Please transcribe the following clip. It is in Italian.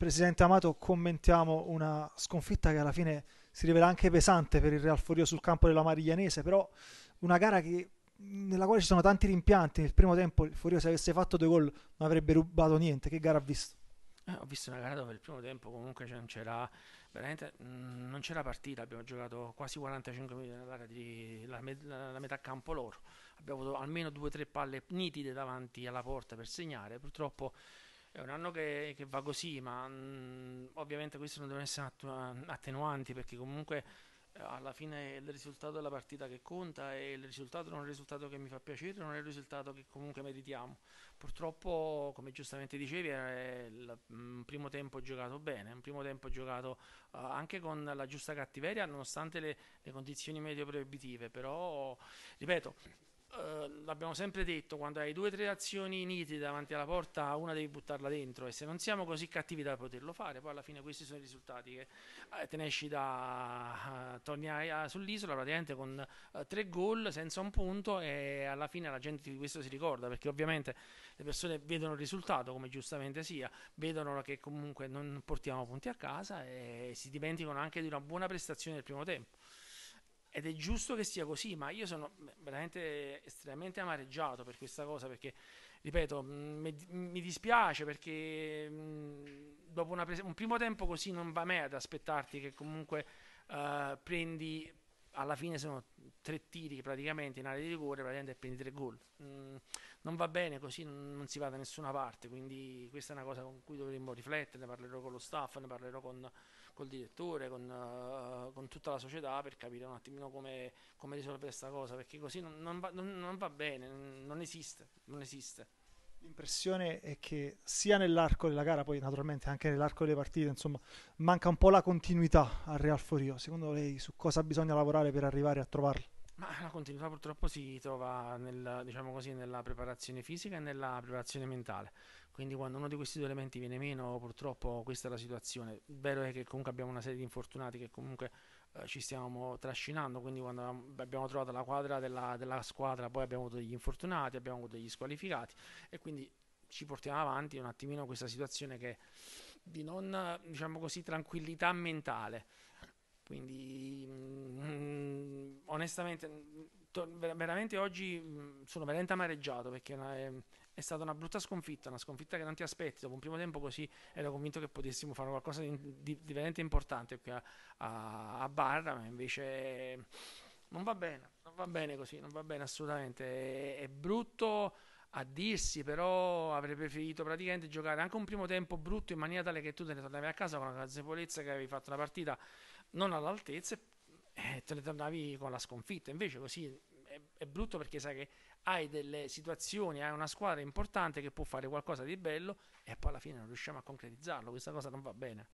Presidente Amato, commentiamo una sconfitta che alla fine si rivela anche pesante per il Real Forio sul campo della Mariglianese, però una gara che, nella quale ci sono tanti rimpianti. Nel primo tempo il Forio se avesse fatto due gol non avrebbe rubato niente. Che gara ha visto? Eh, ho visto una gara dove il primo tempo comunque non c'era veramente mm, non c'era partita, abbiamo giocato quasi 45 minuti nella gara di la, met- la, metà campo loro. Abbiamo avuto almeno due o tre palle nitide davanti alla porta per segnare. Purtroppo è un anno che, che va così, ma mh, mm, ovviamente questo non deve essere attu- attenuanti perché comunque eh, alla fine è il risultato della partita che conta e il risultato non è il risultato che mi fa piacere, non è il risultato che comunque meritiamo. Purtroppo, come giustamente dicevi, il, mm, un primo tempo giocato bene, un primo tempo giocato uh, anche con la giusta cattiveria, nonostante le, le condizioni medio proibitive, però, ripeto, eh, l'abbiamo sempre detto, quando hai due o tre azioni nitide davanti alla porta, una devi buttarla dentro e se non siamo così cattivi da poterlo fare, poi alla fine questi sono i risultati che eh, te ne esci da... Uh, torni a, a, sull'isola praticamente con uh, tre gol senza un punto e alla fine la gente di questo si ricorda perché ovviamente le persone vedono il risultato come giustamente sia, vedono che comunque non portiamo punti a casa e si dimenticano anche di una buona prestazione del primo tempo ed è giusto che sia così, ma io sono veramente estremamente amareggiato per questa cosa perché, ripeto, mi, dispiace perché mh, dopo pres- un primo tempo così non va mai ad aspettarti che comunque uh, prendi, alla fine sono tre tiri praticamente in area di rigore, praticamente prendi tre gol. Mm, non va bene così, non, non, si va da nessuna parte, quindi questa è una cosa con cui dovremmo riflettere, ne parlerò con lo staff, ne parlerò con, col direttore, con, uh, con tutta la società per capire un attimino come, come risolvere questa cosa, perché così non, non, va, non va, bene, non esiste, non esiste l'impressione è che sia nell'arco della gara, poi naturalmente anche nell'arco delle partite, insomma, manca un po' la continuità al Real Forio. Secondo lei su cosa bisogna lavorare per arrivare a trovarla? Ma la continuità purtroppo si trova nel, diciamo così, nella preparazione fisica e nella preparazione mentale, quindi quando uno di questi due elementi viene meno purtroppo questa è la situazione. Il vero è che comunque abbiamo una serie di infortunati che comunque eh, ci stiamo trascinando, quindi quando abbiamo trovato la quadra della, della squadra poi abbiamo avuto degli infortunati, abbiamo avuto degli squalificati e quindi ci portiamo avanti un attimino questa situazione che di non, diciamo così, tranquillità mentale. Quindi onestamente, to- veramente oggi mh, mm, sono veramente amareggiato perché una, è, è, stata una brutta sconfitta, una sconfitta che tanti aspetti. Dopo un primo tempo così ero convinto che potessimo fare qualcosa di, di, di veramente importante qui a, a, a, Barra, ma invece mm, non va bene, non va bene così, non va bene assolutamente. È, è brutto a dirsi, però avrei preferito praticamente giocare anche un primo tempo brutto in maniera tale che tu te ne tornavi a casa con la consapevolezza che avevi fatto una partita non all'altezza eh, te le tornavi con la sconfitta. Invece così è, è, brutto perché sai che hai delle situazioni, hai una squadra importante che può fare qualcosa di bello e poi alla fine non riusciamo a concretizzarlo. Questa cosa non va bene.